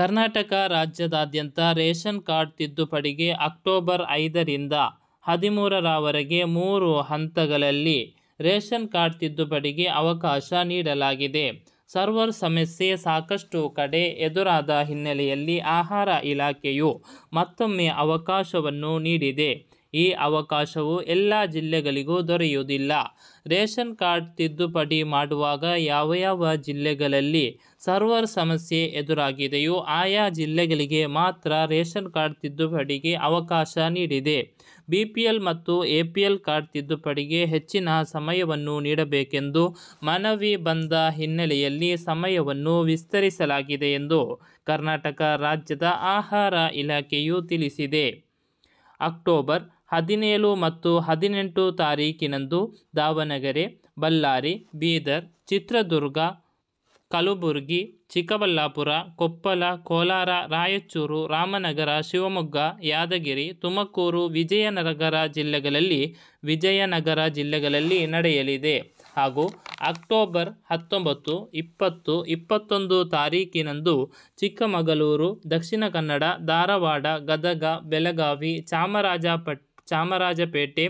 ಕರ್ನಾಟಕ ರಾಜ್ಯದಾದ್ಯಂತ ration card ತಿದ್ದುಪಡಿಗೆ October ಐದರಿಂದ ಹದಿಮೂರರವರೆಗೆ ಮೂರು ಹಂತಗಳಲ್ಲಿ ರೇಷನ್ ಕಾರ್ಡ್ ತಿದ್ದುಪಡಿಗೆ ಅವಕಾಶ ನೀಡಲಾಗಿದೆ ಸರ್ವರ್ ಸಮಸ್ಯೆ ಸಾಕಷ್ಟು ಕಡೆ ಎದುರಾದ ಹಿನ್ನೆಲೆಯಲ್ಲಿ ಆಹಾರ ಇಲಾಖೆಯು ಮತ್ತೊಮ್ಮೆ ಅವಕಾಶವನ್ನು ನೀಡಿದೆ ಈ ಅವಕಾಶವು ಎಲ್ಲ ಜಿಲ್ಲೆಗಳಿಗೂ ದೊರೆಯುವುದಿಲ್ಲ ರೇಷನ್ ಕಾರ್ಡ್ ತಿದ್ದುಪಡಿ ಮಾಡುವಾಗ ಯಾವ ಯಾವ ಜಿಲ್ಲೆಗಳಲ್ಲಿ ಸರ್ವರ್ ಸಮಸ್ಯೆ ಎದುರಾಗಿದೆಯೋ ಆಯಾ ಜಿಲ್ಲೆಗಳಿಗೆ ಮಾತ್ರ ರೇಷನ್ ಕಾರ್ಡ್ ತಿದ್ದುಪಡಿಗೆ ಅವಕಾಶ ನೀಡಿದೆ ಬಿ ಪಿ ಎಲ್ ಮತ್ತು ಎ ಪಿ ಎಲ್ ಕಾರ್ಡ್ ತಿದ್ದುಪಡಿಗೆ ಹೆಚ್ಚಿನ ಸಮಯವನ್ನು ನೀಡಬೇಕೆಂದು ಮನವಿ ಬಂದ ಹಿನ್ನೆಲೆಯಲ್ಲಿ ಸಮಯವನ್ನು ವಿಸ್ತರಿಸಲಾಗಿದೆ ಎಂದು ಕರ್ನಾಟಕ ರಾಜ್ಯದ ಆಹಾರ ಇಲಾಖೆಯು ತಿಳಿಸಿದೆ ಅಕ್ಟೋಬರ್ ಹದಿನೇಳು ಮತ್ತು ಹದಿನೆಂಟು ತಾರೀಕಿನಂದು ದಾವಣಗೆರೆ ಬಳ್ಳಾರಿ ಬೀದರ್ ಚಿತ್ರದುರ್ಗ ಕಲಬುರಗಿ ಚಿಕ್ಕಬಳ್ಳಾಪುರ ಕೊಪ್ಪಳ ಕೋಲಾರ ರಾಯಚೂರು ರಾಮನಗರ ಶಿವಮೊಗ್ಗ ಯಾದಗಿರಿ ತುಮಕೂರು ವಿಜಯನಗರ ಜಿಲ್ಲೆಗಳಲ್ಲಿ ವಿಜಯನಗರ ಜಿಲ್ಲೆಗಳಲ್ಲಿ ನಡೆಯಲಿದೆ ಹಾಗೂ ಅಕ್ಟೋಬರ್ ಹತ್ತೊಂಬತ್ತು ಇಪ್ಪತ್ತು ಇಪ್ಪತ್ತೊಂದು ತಾರೀಕಿನಂದು ಚಿಕ್ಕಮಗಳೂರು ದಕ್ಷಿಣ ಕನ್ನಡ ಧಾರವಾಡ ಗದಗ ಬೆಳಗಾವಿ ಚಾಮರಾಜಪಟ್ಟ ಚಾಮರಾಜಪೇಟೆ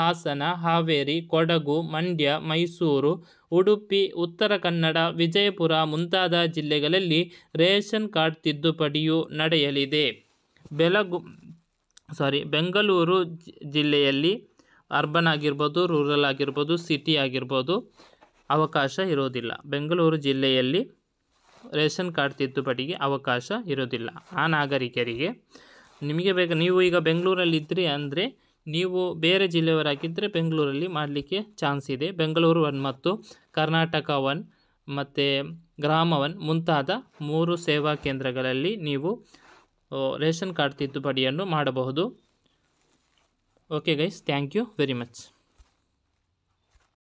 ಹಾಸನ ಹಾವೇರಿ ಕೊಡಗು ಮಂಡ್ಯ ಮೈಸೂರು ಉಡುಪಿ ಉತ್ತರ ಕನ್ನಡ ವಿಜಯಪುರ ಮುಂತಾದ ಜಿಲ್ಲೆಗಳಲ್ಲಿ ರೇಷನ್ ಕಾರ್ಡ್ ತಿದ್ದುಪಡಿಯು ನಡೆಯಲಿದೆ ಬೆಲಗು ಸಾರಿ ಬೆಂಗಳೂರು ಜಿಲ್ಲೆಯಲ್ಲಿ ಅರ್ಬನ್ ಆಗಿರ್ಬೋದು ರೂರಲ್ ಆಗಿರ್ಬೋದು ಸಿಟಿ ಆಗಿರ್ಬೋದು ಅವಕಾಶ ಇರೋದಿಲ್ಲ ಬೆಂಗಳೂರು ಜಿಲ್ಲೆಯಲ್ಲಿ ರೇಷನ್ ಕಾರ್ಡ್ ತಿದ್ದುಪಡಿಗೆ ಅವಕಾಶ ಇರೋದಿಲ್ಲ ಆ ನಾಗರಿಕರಿಗೆ ನಿಮಗೆ ಬೇಕು ನೀವು ಈಗ ಬೆಂಗಳೂರಲ್ಲಿ ಅಂದರೆ ನೀವು ಬೇರೆ ಜಿಲ್ಲೆಯವರಾಗಿದ್ದರೆ ಬೆಂಗಳೂರಲ್ಲಿ ಮಾಡಲಿಕ್ಕೆ ಚಾನ್ಸ್ ಇದೆ ಬೆಂಗಳೂರು ಒನ್ ಮತ್ತು ಕರ್ನಾಟಕ ಒನ್ ಮತ್ತು ಗ್ರಾಮ ಒನ್ ಮುಂತಾದ ಮೂರು ಸೇವಾ ಕೇಂದ್ರಗಳಲ್ಲಿ ನೀವು ರೇಷನ್ ಕಾರ್ಡ್ ತಿದ್ದುಪಡಿಯನ್ನು ಮಾಡಬಹುದು okay guys thank you very much